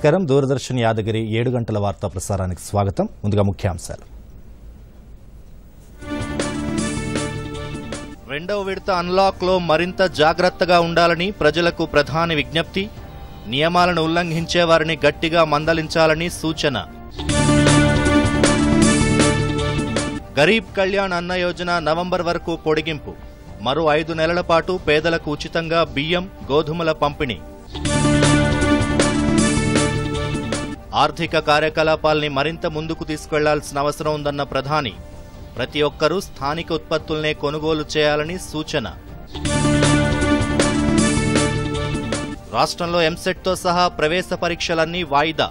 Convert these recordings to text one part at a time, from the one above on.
నమస్కారం దూరదర్శన్ యాదగిరి ఏడు గంటల వార్తా ప్రసారానికి స్వాగతం ముందుగా ముఖ్యాంశాలు రెండవ విడత అన్లాక్లో మరింత జాగ్రత్తగా ఉండాలని ప్రజలకు ప్రధాని విజ్ఞప్తి నియమాలను ఉల్లంఘించే వారిని గట్టిగా మందలించాలని సూచన గరీబ్ కళ్యాణ్ అన్న యోజన నవంబర్ వరకు పొడిగింపు మరో ఐదు నెలల పాటు పేదలకు ఉచితంగా బియ్యం గోధుమల పంపిణీ ఆర్థిక కార్యకలాపాల్ని మరింత ముందుకు తీసుకెళ్లాల్సిన అవసరం ఉందన్న ప్రధాని ప్రతి ఒక్కరూ స్థానిక ఉత్పత్తుల్నే కొనుగోలు చేయాలని సూచన రాష్ట్రంలో ఎంసెట్తో సహా ప్రవేశ పరీక్షలన్నీ వాయిదా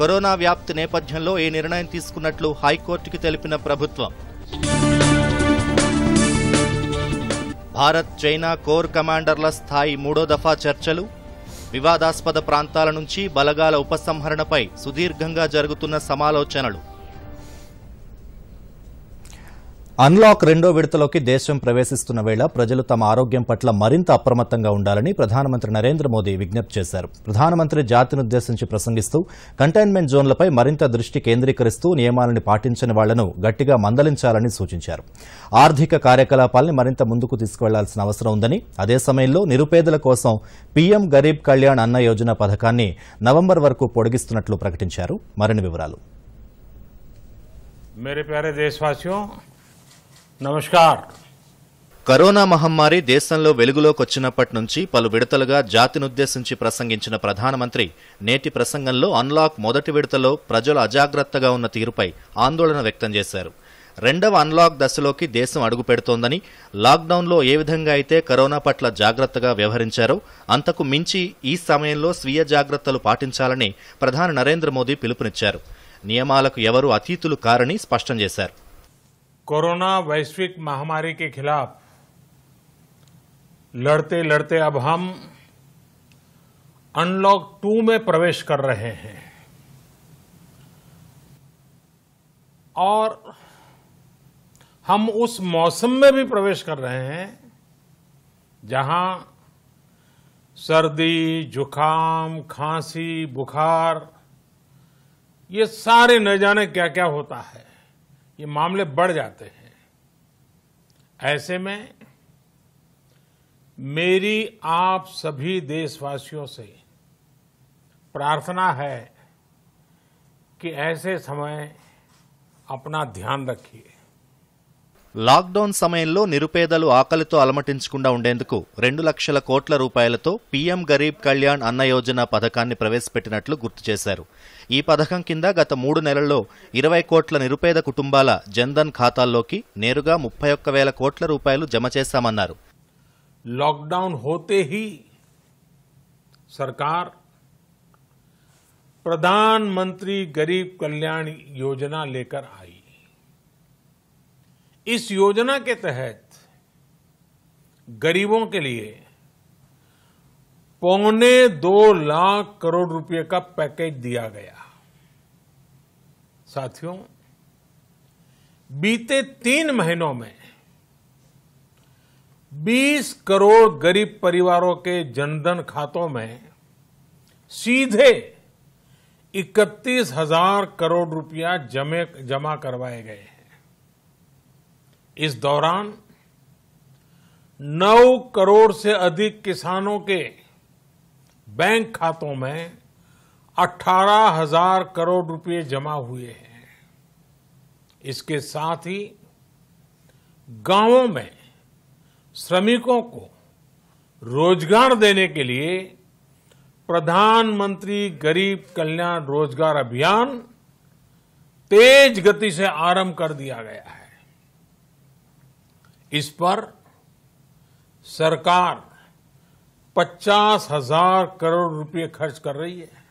కరోనా వ్యాప్తి నేపథ్యంలో ఈ నిర్ణయం తీసుకున్నట్లు హైకోర్టుకి తెలిపిన ప్రభుత్వం భారత్ చైనా కోర్ కమాండర్ల స్థాయి మూడో దఫా చర్చలు వివాదాస్పద ప్రాంతాల నుంచి బలగాల ఉపసంహరణపై సుదీర్ఘంగా జరుగుతున్న సమాలోచనలు అన్లాక్ రెండో విడతలోకి దేశం ప్రవేశిస్తున్న వేళ ప్రజలు తమ ఆరోగ్యం పట్ల మరింత అప్రమత్తంగా ఉండాలని ప్రధానమంత్రి నరేంద్ర మోదీ విజ్ఞప్తి చేశారు ప్రధానమంత్రి జాతినుద్దేశించి ప్రసంగిస్తూ కంటైన్మెంట్ జోన్లపై మరింత దృష్టి కేంద్రీకరిస్తూ నియమాలను పాటించని వాళ్లను గట్టిగా మందలించాలని సూచించారు ఆర్థిక కార్యకలాపాల్ని మరింత ముందుకు తీసుకువెళ్లాల్సిన అవసరం ఉందని అదే సమయంలో నిరుపేదల కోసం పీఎం గరీబ్ కళ్యాణ్ అన్న యోజన పథకాన్ని నవంబర్ వరకు పొడిగిస్తున్నట్లు ప్రకటించారు మరిన్ని వివరాలు मेरे प्यारे देशवासियों నమస్కార్ కరోనా మహమ్మారి దేశంలో వెలుగులోకొచ్చినప్పటి నుంచి పలు విడతలుగా జాతినుద్దేశించి ప్రసంగించిన ప్రధానమంత్రి నేటి ప్రసంగంలో అన్లాక్ మొదటి విడతలో ప్రజలు అజాగ్రత్తగా ఉన్న తీరుపై ఆందోళన వ్యక్తం చేశారు రెండవ అన్లాక్ దశలోకి దేశం అడుగు పెడుతోందని లాక్డౌన్లో ఏ విధంగా అయితే కరోనా పట్ల జాగ్రత్తగా వ్యవహరించారో అంతకు మించి ఈ సమయంలో స్వీయ జాగ్రత్తలు పాటించాలని ప్రధాని నరేంద్ర మోదీ పిలుపునిచ్చారు నియమాలకు ఎవరూ అతీతులు కారని స్పష్టం చేశారు कोरोना वैश्विक महामारी के खिलाफ लड़ते लड़ते अब हम अनलॉक टू में प्रवेश कर रहे हैं और हम उस मौसम में भी प्रवेश कर रहे हैं जहां सर्दी जुकाम खांसी बुखार ये सारे न जाने क्या क्या होता है ये मामले बढ़ जाते हैं ऐसे में मेरी आप सभी देशवासियों से प्रार्थना है कि ऐसे समय अपना ध्यान रखिए లాక్డౌన్ సమయంలో నిరుపేదలు ఆకలితో అలమటించకుండా ఉండేందుకు రెండు లక్షల కోట్ల రూపాయలతో పీఎం గరీబ్ కళ్యాణ్ అన్న యోజన పథకాన్ని ప్రవేశపెట్టినట్లు గుర్తు చేశారు ఈ పథకం కింద గత మూడు నెలల్లో ఇరవై కోట్ల నిరుపేద కుటుంబాల జన్ధన్ ఖాతాల్లోకి నేరుగా ముప్పై ఒక్క వేల కోట్ల రూపాయలు జమ చేశామన్నారు లాక్డౌన్ హోతే హీ సర్కార్ ప్రధాన్ మంత్రి గరీబ్ కళ్యాణ్ యోజన లేకర్ इस योजना के तहत गरीबों के लिए पौने दो लाख करोड़ रुपए का पैकेज दिया गया साथियों बीते तीन महीनों में 20 करोड़ गरीब परिवारों के जनधन खातों में सीधे इकतीस हजार करोड़ रुपया जमा करवाए गए इस दौरान 9 करोड़ से अधिक किसानों के बैंक खातों में अट्ठारह हजार करोड़ रुपए जमा हुए हैं इसके साथ ही गांवों में श्रमिकों को रोजगार देने के लिए प्रधानमंत्री गरीब कल्याण रोजगार अभियान तेज गति से आरंभ कर दिया गया है इस पर सरकार करोड़ హజార్ खर्च कर ఖర్చు है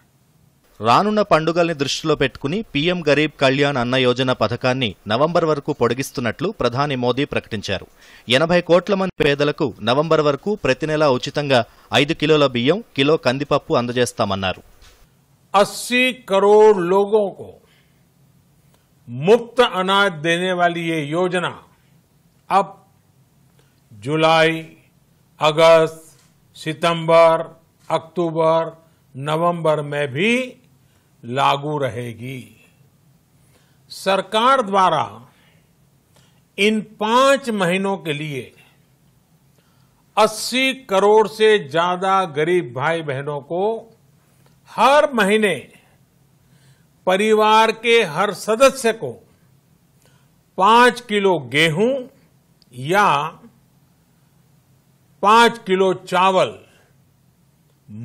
రానున్న పండుగల్ని దృష్టిలో పెట్టుకుని పీఎం గరీబ్ కళ్యాణ్ అన్న యోజన పథకాన్ని నవంబర్ వరకు పొడిగిస్తున్నట్లు ప్రధాని మోదీ ప్రకటించారు ఎనభై కోట్ల మంది పేదలకు నవంబర్ వరకు ప్రతి నెలా ఉచితంగా ఐదు కిలోల బియ్యం కిలో కందిపప్పు అందజేస్తామన్నారు అస్సీ కరోడ్ ముక్త అనాజ్ దేనే వాలీ యోజన అప్ जुलाई अगस्त सितंबर अक्टूबर नवंबर में भी लागू रहेगी सरकार द्वारा इन पांच महीनों के लिए 80 करोड़ से ज्यादा गरीब भाई बहनों को हर महीने परिवार के हर सदस्य को पांच किलो गेहूं या पांच किलो चावल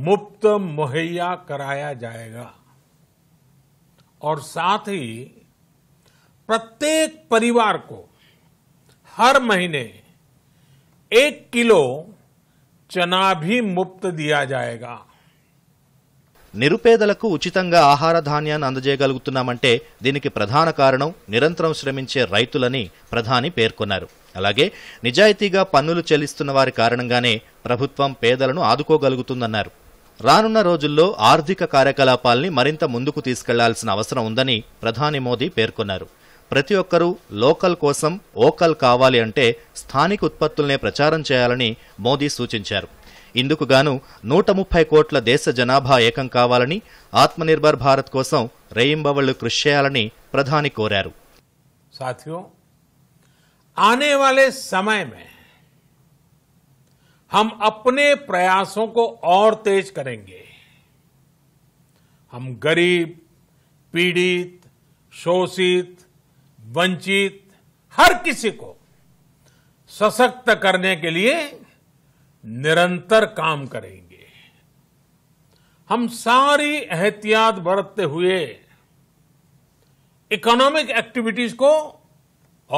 मुफ्त मुहैया कराया जाएगा और साथ ही प्रत्येक परिवार को हर महीने एक किलो चना भी मुफ्त दिया जाएगा నిరుపేదలకు ఉచితంగా ఆహార ధాన్యాన్ని అందజేయగలుగుతున్నామంటే దీనికి ప్రధాన కారణం నిరంతరం శ్రమించే రైతులని ప్రధాని పేర్కొన్నారు అలాగే నిజాయితీగా పన్నులు చెల్లిస్తున్న వారి కారణంగానే ప్రభుత్వం పేదలను ఆదుకోగలుగుతుందన్నారు రానున్న రోజుల్లో ఆర్థిక కార్యకలాపాల్ని మరింత ముందుకు తీసుకెళ్లాల్సిన అవసరం ఉందని ప్రధాని మోదీ పేర్కొన్నారు ప్రతి ఒక్కరూ లోకల్ కోసం ఓకల్ కావాలి అంటే స్థానిక ఉత్పత్తుల్నే ప్రచారం చేయాలని మోదీ సూచించారు ఇందుకు గాను నూట ముప్పై కోట్ల దేశ జనాభా ఏకం కావాలని ఆత్మనిర్భర్ భారత్ కోసం రేయింబవళ్లు కృషి చేయాలని ప్రధాని కోరారు సాథియో ఆనే వాలే సమయ మే हम अपने प्रयासों को और तेज करेंगे हम गरीब पीड़ित शोषित वंचित हर किसी को सशक्त करने के लिए निरंतर काम करेंगे हम सारी एहतियात बरतते हुए इकोनॉमिक एक्टिविटीज को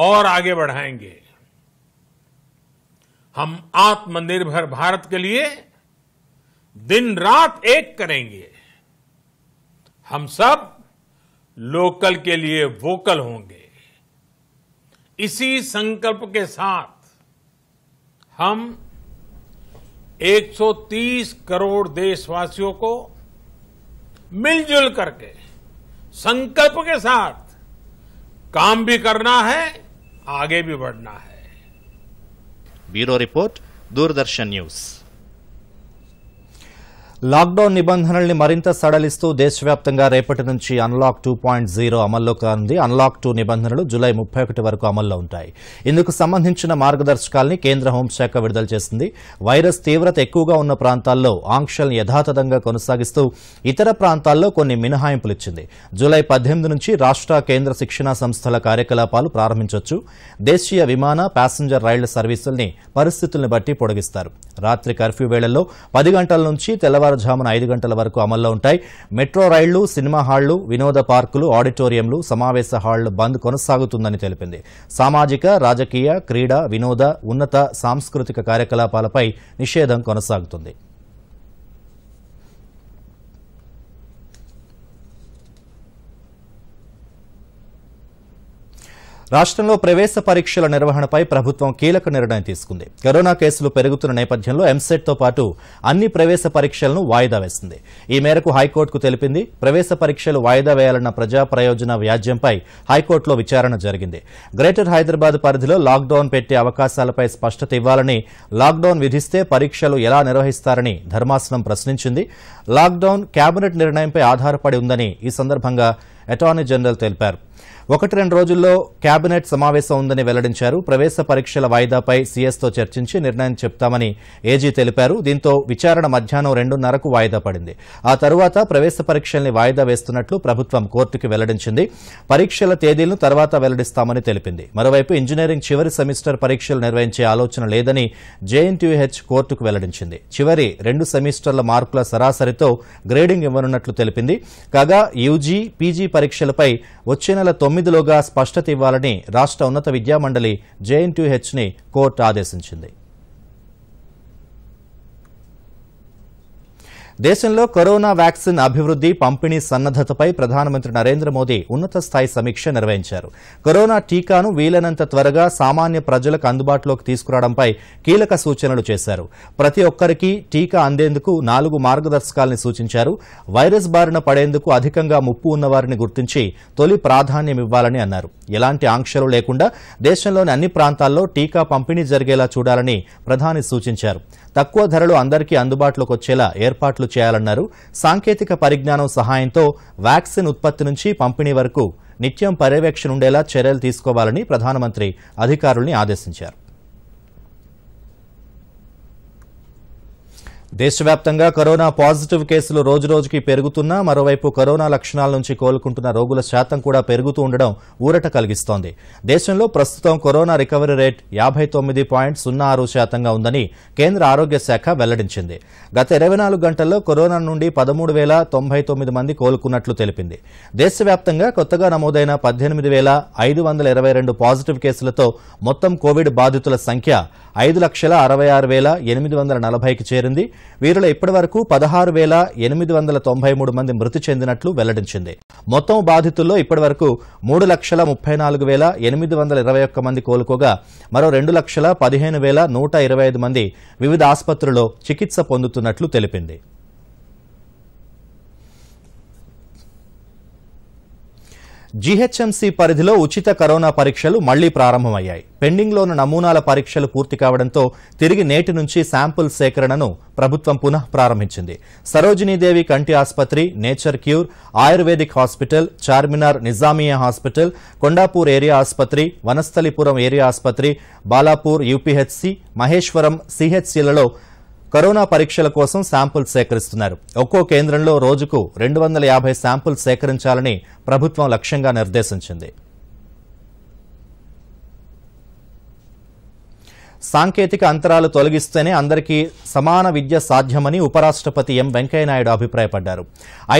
और आगे बढ़ाएंगे हम आत्मनिर्भर भारत के लिए दिन रात एक करेंगे हम सब लोकल के लिए वोकल होंगे इसी संकल्प के साथ हम 130 करोड़ देशवासियों को मिलजुल करके संकल्प के साथ काम भी करना है आगे भी बढ़ना है bureau report Doordarshan news lockdown నిబంధనల్ని మరింత సడలిస్తూ దేశవ్యాప్తంగా రేపటి నుంచి అన్లాక్ టూ పాయింట్ జీరో అమల్లో కానుంది అన్లాక్ టూ నిబంధనలు జూలై ముప్పై ఒకటి వరకు అమల్లో ఉంటాయి ఇందుకు సంబంధించిన మార్గదర్శకాల్ని కేంద్ర హోంశాఖ విడుదల చేసింది వైరస్ తీవ్రత ఎక్కువగా ఉన్న ప్రాంతాల్లో ఆంక్షల్ని యథాతథంగా కొనసాగిస్తూ ఇతర ప్రాంతాల్లో కొన్ని మినహాయింపులు ఇచ్చింది జూలై పద్దెనిమిది నుంచి రాష్ట్ర కేంద్ర శిక్షణా సంస్థల కార్యకలాపాలు ప్రారంభించవచ్చు దేశీయ విమాన ప్యాసింజర్ రైళ్ల సర్వీసుల్ని పరిస్థితుల్ని బట్టి పొడిగిస్తారు రాత్రి కర్ఫ్యూ వేళల్లో పది గంటల నుంచి తెల్లవారు తెల్లవారుజామున ఐదు గంటల వరకు అమల్లో ఉంటాయి మెట్రో రైళ్లు సినిమా హాళ్లు వినోద పార్కులు ఆడిటోరియంలు సమావేశ హాళ్లు బంద్ కొనసాగుతుందని తెలిపింది సామాజిక రాజకీయ క్రీడా వినోద ఉన్నత సాంస్కృతిక కార్యకలాపాలపై నిషేధం కొనసాగుతుంది రాష్ట్రంలో ప్రవేశ పరీక్షల నిర్వహణపై ప్రభుత్వం కీలక నిర్ణయం తీసుకుంది కరోనా కేసులు పెరుగుతున్న నేపథ్యంలో ఎంసెట్తో పాటు అన్ని ప్రవేశ పరీక్షలను వాయిదా వేసింది ఈ మేరకు హైకోర్టుకు తెలిపింది ప్రవేశ పరీక్షలు వాయిదా వేయాలన్న ప్రజా ప్రయోజన వ్యాజ్యంపై హైకోర్టులో విచారణ జరిగింది గ్రేటర్ హైదరాబాద్ పరిధిలో లాక్డౌన్ పెట్టే అవకాశాలపై స్పష్టత ఇవ్వాలని లాక్డౌన్ విధిస్తే పరీక్షలు ఎలా నిర్వహిస్తారని ధర్మాసనం ప్రశ్నించింది లాక్డౌన్ కేబినెట్ నిర్ణయంపై ఆధారపడి ఉందని ఈ సందర్భంగా అటార్నీ జనరల్ తెలిపారు ఒకటి రెండు రోజుల్లో కేబినెట్ సమావేశం ఉందని వెల్లడించారు ప్రవేశ పరీక్షల వాయిదాపై సీఎస్తో చర్చించి నిర్ణయం చెప్తామని ఏజీ తెలిపారు దీంతో విచారణ మధ్యాహ్నం రెండున్నరకు వాయిదా పడింది ఆ తరువాత ప్రవేశ పరీక్షల్ని వాయిదా వేస్తున్నట్లు ప్రభుత్వం కోర్టుకి వెల్లడించింది పరీక్షల తేదీలను తర్వాత వెల్లడిస్తామని తెలిపింది మరోవైపు ఇంజనీరింగ్ చివరి సెమిస్టర్ పరీక్షలు నిర్వహించే ఆలోచన లేదని జేఎన్టీయూహెచ్ కోర్టుకు వెల్లడించింది చివరి రెండు సెమిస్టర్ల మార్కుల సరాసరితో గ్రేడింగ్ ఇవ్వనున్నట్లు తెలిపింది కాగా యూజీ పీజీ పరీక్షలపై వచ్చే నెల తొమ్మిది తొమ్మిదిలోగా స్పష్టత ఇవ్వాలని రాష్ట్ర ఉన్నత విద్యామండలి ని కోర్టు ఆదేశించింది దేశంలో కరోనా వ్యాక్సిన్ అభివృద్ది పంపిణీ సన్నద్దతపై ప్రధానమంత్రి నరేంద్ర మోదీ ఉన్నత స్థాయి సమీక్ష నిర్వహించారు కరోనా టీకాను వీలైనంత త్వరగా సామాన్య ప్రజలకు అందుబాటులోకి తీసుకురావడంపై కీలక సూచనలు చేశారు ప్రతి ఒక్కరికి టీకా అందేందుకు నాలుగు మార్గదర్శకాలను సూచించారు వైరస్ బారిన పడేందుకు అధికంగా ముప్పు ఉన్నవారిని గుర్తించి తొలి ప్రాధాన్యం ఇవ్వాలని అన్నారు ఎలాంటి ఆంక్షలు లేకుండా దేశంలోని అన్ని ప్రాంతాల్లో టీకా పంపిణీ జరిగేలా చూడాలని ప్రధాని సూచించారు తక్కువ ధరలు అందరికీ అందుబాటులోకి వచ్చేలా ఏర్పాట్లు చేయాలన్నారు సాంకేతిక పరిజ్ఞానం సహాయంతో వ్యాక్సిన్ ఉత్పత్తి నుంచి పంపిణీ వరకు నిత్యం పర్యవేక్షణ ఉండేలా చర్యలు తీసుకోవాలని ప్రధానమంత్రి అధికారుల్ని ఆదేశించారు దేశవ్యాప్తంగా కరోనా పాజిటివ్ కేసులు రోజురోజుకి పెరుగుతున్నా మరోవైపు కరోనా లక్షణాల నుంచి కోలుకుంటున్న రోగుల శాతం కూడా పెరుగుతూ ఉండడం ఊరట కలిగిస్తోంది దేశంలో ప్రస్తుతం కరోనా రికవరీ రేట్ యాభై తొమ్మిది పాయింట్ సున్నా ఆరు శాతంగా ఉందని కేంద్ర ఆరోగ్య శాఖ వెల్లడించింది గత ఇరవై నాలుగు గంటల్లో కరోనా నుండి పదమూడు వేల తొంభై తొమ్మిది మంది కోలుకున్నట్లు తెలిపింది దేశవ్యాప్తంగా కొత్తగా నమోదైన పద్దెనిమిది వేల ఐదు వందల ఇరవై రెండు పాజిటివ్ కేసులతో మొత్తం కోవిడ్ బాధితుల సంఖ్య ఐదు లక్షల అరవై ఆరు వేల ఎనిమిది వందల నలభైకి చేరింది వీరిలో ఇప్పటి వరకు పదహారు వేల ఎనిమిది వందల తొంభై మూడు మంది మృతి చెందినట్లు వెల్లడించింది మొత్తం బాధితుల్లో ఇప్పటి వరకు మూడు లక్షల ముప్పై నాలుగు వేల ఎనిమిది వందల ఇరవై ఒక్క మంది కోలుకోగా మరో రెండు లక్షల పదిహేను వేల నూట ఇరవై ఐదు మంది వివిధ ఆసుపత్రుల్లో చికిత్స పొందుతున్నట్లు తెలిపింది జీహెచ్ఎంసీ పరిధిలో ఉచిత కరోనా పరీక్షలు మళ్లీ ప్రారంభమయ్యాయి పెండింగ్లోని నమూనాల పరీక్షలు పూర్తి కావడంతో తిరిగి నేటి నుంచి శాంపుల్ సేకరణను ప్రభుత్వం పునః ప్రారంభించింది సరోజినీదేవి కంటి ఆసుపత్రి nature cure ayurvedic hospital Charminar Nizamia hospital Kondapur area ఆసుపత్రి వనస్థలిపురం ఏరియా ఆసుపత్రి బాలాపూర్ యూపీహెచ్సి మహేశ్వరం సిహెచ్సిలలో కరోనా పరీక్షల కోసం శాంపుల్స్ సేకరిస్తున్నారు ఒక్కో కేంద్రంలో రోజుకు రెండు వందల యాభై శాంపుల్స్ సేకరించాలని ప్రభుత్వం లక్ష్యంగా నిర్దేశించింది సాంకేతిక అంతరాలు తొలగిస్తేనే అందరికీ సమాన విద్య సాధ్యమని ఉపరాష్ట్రపతి ఎం వెంకయ్యనాయుడు అభిప్రాయపడ్డారు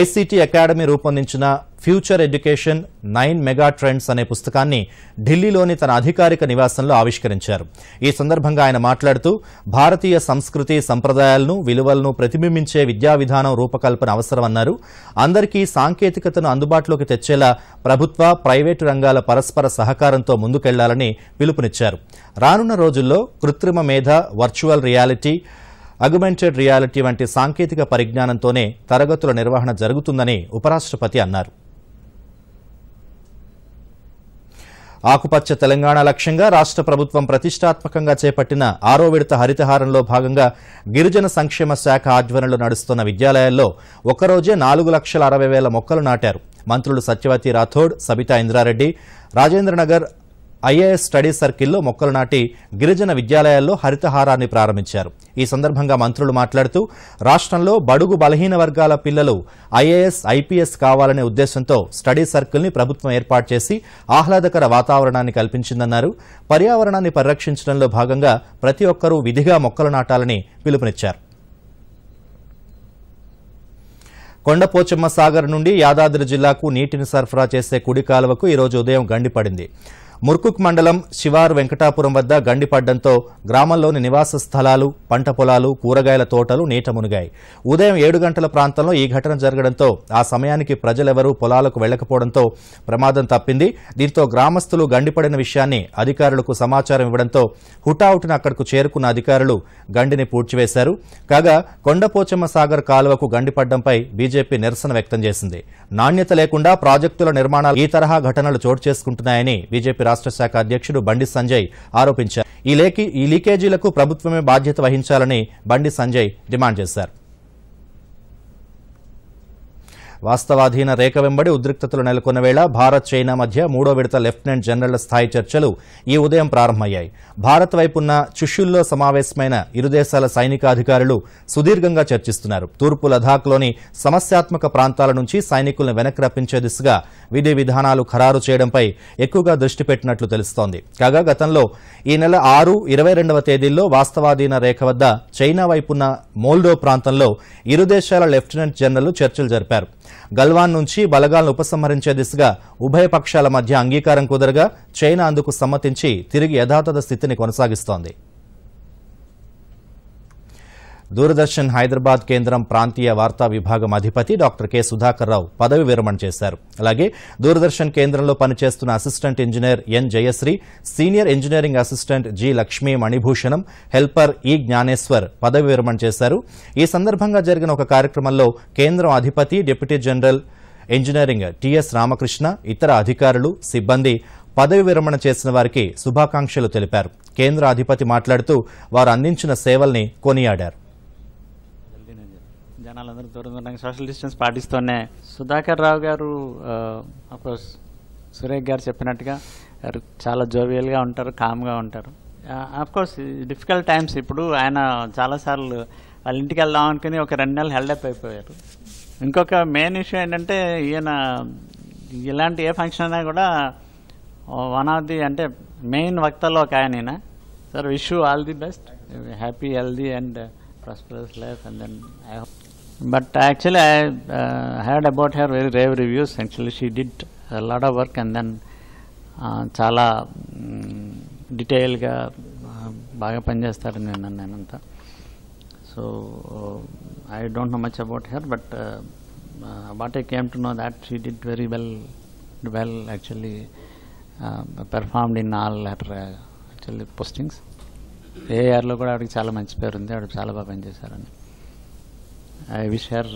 ఐసీటీ అకాడమీ రూపొందించిన future education nine mega trends అనే పుస్తకాన్ని ఢిల్లీలోని తన అధికారిక నివాసంలో ఆవిష్కరించారు ఈ సందర్భంగా ఆయన మాట్లాడుతూ భారతీయ సంస్కృతి సంప్రదాయాలను విలువలను ప్రతిబింబించే విద్యా విధానం రూపకల్పన అవసరమన్నారు అందరికీ సాంకేతికతను అందుబాటులోకి తెచ్చేలా ప్రభుత్వ ప్రైవేటు రంగాల పరస్పర సహకారంతో ముందుకెళ్లాలని పిలుపునిచ్చారు రానున్న రోజుల్లో కృత్రిమ మేధ వర్చువల్ రియాలిటీ అగుమెంటెడ్ రియాలిటీ వంటి సాంకేతిక పరిజ్ఞానంతోనే తరగతుల నిర్వహణ జరుగుతుందని ఉపరాష్ట్రపతి అన్నారు ఆకుపచ్చ తెలంగాణ లక్ష్యంగా రాష్ట్ర ప్రభుత్వం ప్రతిష్టాత్మకంగా చేపట్టిన ఆరో విడత హరితహారంలో భాగంగా గిరిజన సంక్షేమ శాఖ ఆధ్వర్యంలో నడుస్తున్న విద్యాలయాల్లో ఒకరోజే నాలుగు లక్షల అరవై వేల మొక్కలు నాటారు మంత్రులు సత్యవతి రాథోడ్ సబితా ఇంద్రారెడ్డి రాజేంద్రనగర్ ఐఏఎస్ స్టడీ సర్కిల్లో మొక్కలు నాటి గిరిజన విద్యాలయాల్లో హరితహారాన్ని ప్రారంభించారు ఈ సందర్భంగా మంత్రులు మాట్లాడుతూ రాష్ట్రంలో బడుగు బలహీన వర్గాల పిల్లలు ఐఏఎస్ ఐపీఎస్ కావాలనే ఉద్దేశంతో స్టడీ సర్కిల్ని ప్రభుత్వం ఏర్పాటు చేసి ఆహ్లాదకర వాతావరణాన్ని కల్పించిందన్నారు పర్యావరణాన్ని పరిరక్షించడంలో భాగంగా ప్రతి ఒక్కరూ విధిగా మొక్కలు నాటాలని పిలుపునిచ్చారు కొండపోచమ్మ సాగర్ నుండి యాదాద్రి జిల్లాకు నీటిని సరఫరా చేసే కుడి కాలువకు ఈరోజు ఉదయం గండిపడింది ముర్కుక్ మండలం శివారు వెంకటాపురం వద్ద గండిపడ్డంతో గ్రామంలోని నివాస స్థలాలు పంట పొలాలు కూరగాయల తోటలు నీట మునిగాయి ఉదయం ఏడు గంటల ప్రాంతంలో ఈ ఘటన జరగడంతో ఆ సమయానికి ప్రజలెవరూ పొలాలకు వెళ్లకపోవడంతో ప్రమాదం తప్పింది దీంతో గ్రామస్తులు గండిపడిన విషయాన్ని అధికారులకు సమాచారం ఇవ్వడంతో హుటాహుటిన అక్కడకు చేరుకున్న అధికారులు గండిని పూడ్చివేశారు కాగా కొండపోచమ్మ సాగర్ కాలువకు గండిపడ్డంపై బీజేపీ నిరసన వ్యక్తం చేసింది నాణ్యత లేకుండా ప్రాజెక్టుల నిర్మాణాలు ఈ తరహా ఘటనలు చోటు చేసుకుంటున్నాయని బీజేపీ రాష్ట్ర శాఖ అధ్యక్షుడు బండి సంజయ్ ఆరోపించారు ఈ లీకేజీలకు ప్రభుత్వమే బాధ్యత వహించాలని బండి సంజయ్ డిమాండ్ చేశారు వాస్తవాధీన రేఖ వెంబడి ఉద్రిక్తతలు నెలకొన్న వేళ భారత్ చైనా మధ్య మూడో విడత లెఫ్టినెంట్ జనరల్ స్థాయి చర్చలు ఈ ఉదయం ప్రారంభమయ్యాయి భారత్ వైపున్న చుషుల్లో సమావేశమైన ఇరు దేశాల సైనికాధికారులు సుదీర్ఘంగా చర్చిస్తున్నారు తూర్పు లదాఖ్లోని సమస్యాత్మక ప్రాంతాల నుంచి సైనికులను వెనక్కి రప్పించే దిశగా విధి విధానాలు ఖరారు చేయడంపై ఎక్కువగా దృష్టి పెట్టినట్లు తెలుస్తోంది కాగా గతంలో ఈ నెల ఆరు ఇరవై రెండవ తేదీల్లో వాస్తవాధీన రేఖ వద్ద చైనా వైపున్న మోల్డో ప్రాంతంలో ఇరు దేశాల లెఫ్టినెంట్ జనరల్ చర్చలు జరిపారు గల్వాన్ నుంచి బలగాలను ఉపసంహరించే దిశగా ఉభయ పక్షాల మధ్య అంగీకారం కుదరగా చైనా అందుకు సమ్మతించి తిరిగి యథాతథ స్థితిని కొనసాగిస్తోంది దూరదర్శన్ హైదరాబాద్ కేంద్రం ప్రాంతీయ వార్తా విభాగం అధిపతి డాక్టర్ కె సుధాకర్ రావు పదవి విరమణ చేశారు అలాగే దూరదర్శన్ కేంద్రంలో పనిచేస్తున్న assistant engineer N Jayasri senior engineering assistant G Lakshmi Manibhushanam helper E Jnaneshwar పదవి విరమణ చేశారు ఈ సందర్భంగా జరిగిన ఒక కార్యక్రమంలో కేంద్రం అధిపతి deputy general engineering TS Ramakrishna ఇతర అధికారులు సిబ్బంది పదవి విరమణ చేసిన వారికి శుభాకాంక్షలు తెలిపారు కేంద్ర అధిపతి మాట్లాడుతూ వారు అందించిన సేవల్ని కొనియాడారు జనాలు అందరూ దూరం దూరంగా సోషల్ డిస్టెన్స్ పాటిస్తూనే సుధాకర్ రావు గారు అఫ్కోర్స్ సురేష్ గారు చెప్పినట్టుగా చాలా జోవియల్గా ఉంటారు కామ్గా ఉంటారు అఫ్కోర్స్ డిఫికల్ట్ టైమ్స్ ఇప్పుడు ఆయన చాలాసార్లు వాళ్ళ ఇంటికి వెళ్దాం అనుకుని ఒక రెండు నెలలు హెల్డప్ అయిపోయారు ఇంకొక మెయిన్ ఇష్యూ ఏంటంటే ఈయన ఇలాంటి ఏ ఫంక్షన్ అయినా కూడా వన్ ఆఫ్ ది అంటే మెయిన్ వక్తల్లో ఒక ఆయన ఈయన sir wish you all the best happy healthy and prosperous life and then I hope but actually I had about about very rave reviews actually she she lot of work and then చాలా డీటెయిల్గా mm, uh, బాగా పనిచేస్తారని నేను నేనంతా so I don't know much about her but what I came to know that she did very well well actually performed in all letter actually postings a ఇయర్లో కూడా ఆవిడకి చాలా మంచి పేరు ఉంది ఆవిడ చాలా బాగా పనిచేశారని I wish her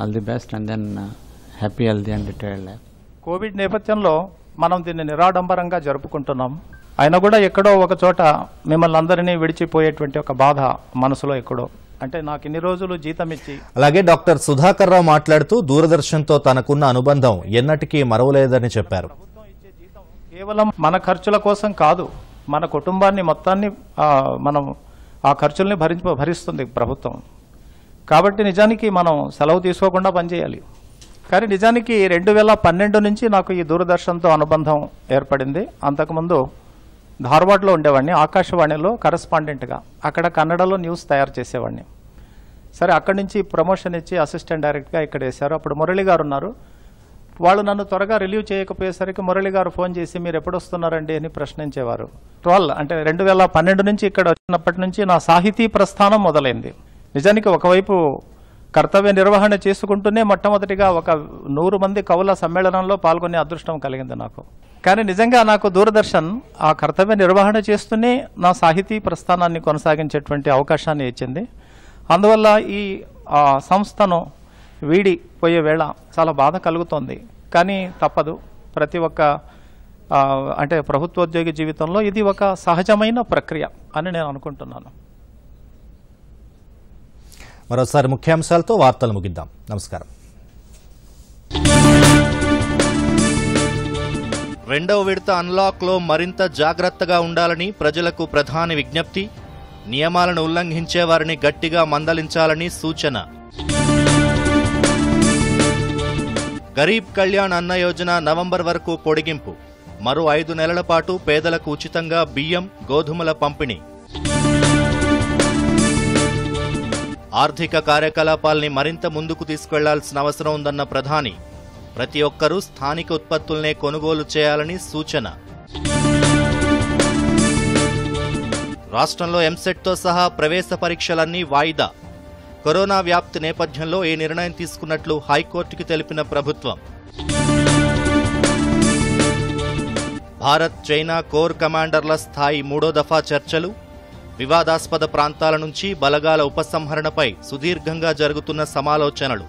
all the best and then happy healthy and retired life COVID నేపథ్యంలో మనం దీన్ని నిరాడంబరంగా జరుపుకుంటున్నాం అయినా కూడా ఎక్కడో ఒక చోట మిమ్మల్ని అందరినీ విడిచిపోయేటువంటి ఒక బాధ మనసులో ఎక్కడో అంటే నాకు ఇన్ని రోజులు జీతం ఇచ్చి అలాగే డాక్టర్ సుధాకర్ రావు మాట్లాడుతూ దూరదర్శన్తో తనకున్న అనుబంధం ఎన్నటికీ మరవలేదని చెప్పారు కేవలం మన ఖర్చుల కోసం కాదు మన కుటుంబాన్ని మొత్తాన్ని మనం ఆ ఖర్చుల్ని భరించి భరిస్తుంది ప్రభుత్వం కాబట్టి నిజానికి మనం సెలవు తీసుకోకుండా పనిచేయాలి కానీ నిజానికి రెండు వేల పన్నెండు నుంచి నాకు ఈ దూరదర్శన్తో అనుబంధం ఏర్పడింది అంతకుముందు ధార్వాడ్లో ఉండేవాడిని ఆకాశవాణిలో కరస్పాండెంట్గా అక్కడ కన్నడలో న్యూస్ తయారు చేసేవాడిని సరే అక్కడి నుంచి ప్రమోషన్ ఇచ్చి అసిస్టెంట్ డైరెక్ట్గా ఇక్కడ వేశారు అప్పుడు మురళి గారు ఉన్నారు వాళ్ళు నన్ను త్వరగా రిలీవ్ చేయకపోయేసరికి మురళి గారు ఫోన్ చేసి మీరు ఎప్పుడు వస్తున్నారండి అని ప్రశ్నించేవారు ట్వెల్వ్ అంటే రెండు వేల పన్నెండు నుంచి ఇక్కడ వచ్చినప్పటి నుంచి నా సాహితీ ప్రస్థానం మొదలైంది నిజానికి ఒకవైపు కర్తవ్య నిర్వహణ చేసుకుంటూనే మొట్టమొదటిగా ఒక నూరు మంది కవుల సమ్మేళనంలో పాల్గొనే అదృష్టం కలిగింది నాకు కానీ నిజంగా నాకు దూరదర్శన్ ఆ కర్తవ్య నిర్వహణ చేస్తూనే నా సాహితీ ప్రస్థానాన్ని కొనసాగించేటువంటి అవకాశాన్ని ఇచ్చింది అందువల్ల ఈ సంస్థను వీడి పోయే వేళ చాలా బాధ కలుగుతోంది కానీ తప్పదు ప్రతి ఒక్క అంటే ప్రభుత్వోద్యోగి జీవితంలో ఇది ఒక సహజమైన ప్రక్రియ అని నేను అనుకుంటున్నాను మరోసారి ముఖ్యాంశాలతో వార్తలు ముగిద్దాం నమస్కారం రెండవ విడత అన్లాక్లో మరింత జాగ్రత్తగా ఉండాలని ప్రజలకు ప్రధాని విజ్ఞప్తి నియమాలను ఉల్లంఘించే వారిని గట్టిగా మందలించాలని సూచన గరీబ్ కళ్యాణ్ అన్న యోజన నవంబర్ వరకు పొడిగింపు మరో ఐదు నెలల పాటు పేదలకు ఉచితంగా బియ్యం గోధుమల పంపిణీ ఆర్థిక కార్యకలాపాల్ని మరింత ముందుకు తీసుకెళ్లాల్సిన అవసరం ఉందన్న ప్రధాని ప్రతి ఒక్కరూ స్థానిక ఉత్పత్తుల్నే కొనుగోలు చేయాలని సూచన రాష్ట్రంలో ఎంసెట్తో సహా ప్రవేశ పరీక్షలన్నీ వాయిదా కరోనా వ్యాప్తి నేపథ్యంలో ఈ నిర్ణయం తీసుకున్నట్లు హైకోర్టుకి తెలిపిన ప్రభుత్వం భారత్ చైనా కోర్ కమాండర్ల స్థాయి మూడో దఫా చర్చలు వివాదాస్పద ప్రాంతాల నుంచి బలగాల ఉపసంహరణపై సుదీర్ఘంగా జరుగుతున్న సమాలోచనలు